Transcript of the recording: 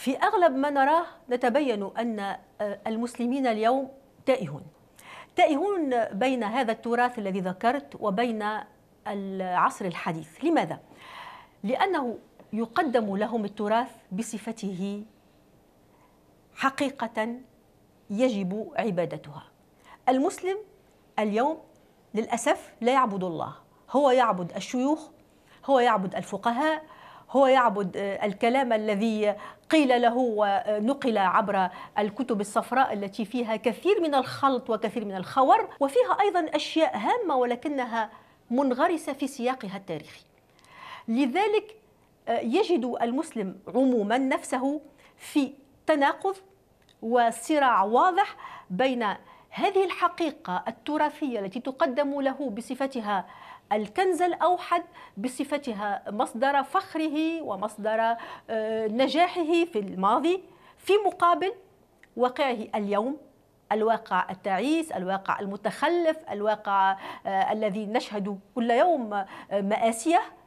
في أغلب ما نراه نتبين أن آه، المسلمين اليوم تائهون تائهون بين هذا التراث الذي ذكرت وبين العصر الحديث لماذا؟ لأنه يقدم لهم التراث بصفته حقيقة يجب عبادتها المسلم اليوم للأسف لا يعبد الله هو يعبد الشيوخ هو يعبد الفقهاء هو يعبد آه، الكلام الذي قيل له ونقل عبر الكتب الصفراء التي فيها كثير من الخلط وكثير من الخور وفيها أيضا أشياء هامة ولكنها منغرسة في سياقها التاريخي لذلك آه، يجد المسلم عموما نفسه في تناقض وصراع واضح بين هذه الحقيقة التراثية التي تقدم له بصفتها الكنز الأوحد بصفتها مصدر فخره ومصدر آه، نجاحه في الماضي في مقابل واقعه اليوم الواقع التعيس الواقع المتخلف الواقع آه، الذي نشهد كل يوم آه، مآسيه